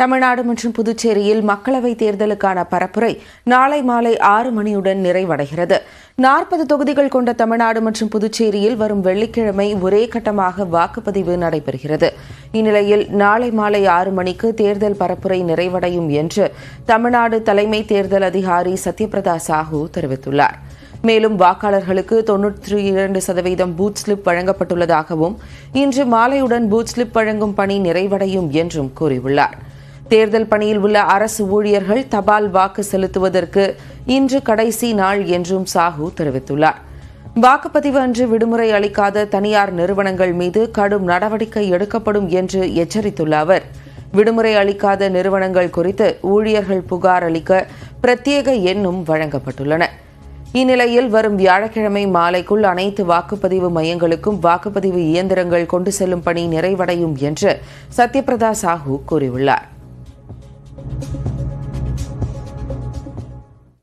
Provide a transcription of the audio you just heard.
தமிழ்நாடு மற்றும் புதுச்சேரியில் மக்களவைத் தேர்தலுக்கான பரப்புரை நாளை மாலை ஆறு மணியுடன் நிறைவடைகிறது நாற்பது தொகுதிகள் கொண்ட தமிழ்நாடு மற்றும் புதுச்சேரியில் வரும் வெள்ளிக்கிழமை ஒரே கட்டமாக வாக்குப்பதிவு நடைபெறுகிறது இந்நிலையில் நாளை மாலை ஆறு மணிக்கு தேர்தல் பரப்புரை நிறைவடையும் என்று தமிழ்நாடு தலைமை தேர்தல் அதிகாரி சத்யபிரதா சாஹூ தெரிவித்துள்ளார் மேலும் வாக்காளர்களுக்கு தொன்னூற்றி இரண்டு சதவீதம் பூத் ஸ்லிப் வழங்கப்பட்டுள்ளதாகவும் இன்று மாலையுடன் பூத் ஸ்லிப் வழங்கும் பணி நிறைவடையும் என்றும் கூறியுள்ளாா் தேர்தல் பணியில் உள்ள அரசு ஊழியர்கள் தபால் வாக்கு செலுத்துவதற்கு இன்று கடைசி நாள் என்றும் சாஹு தெரிவித்துள்ளார் வாக்குப்பதிவு அன்று விடுமுறை அளிக்காத தனியார் நிறுவனங்கள் மீது கடும் நடவடிக்கை எடுக்கப்படும் என்று எச்சரித்துள்ள அவர் விடுமுறை அளிக்காத நிறுவனங்கள் குறித்து ஊழியர்கள் புகார் அளிக்க பிரத்யேக எண்ணும் வழங்கப்பட்டுள்ளன இந்நிலையில் வரும் வியாழக்கிழமை மாலைக்குள் அனைத்து வாக்குப்பதிவு மையங்களுக்கும் வாக்குப்பதிவு இயந்திரங்கள் கொண்டு செல்லும் பணி நிறைவடையும் என்று சத்யபிரதா சாஹூ கூறியுள்ளார்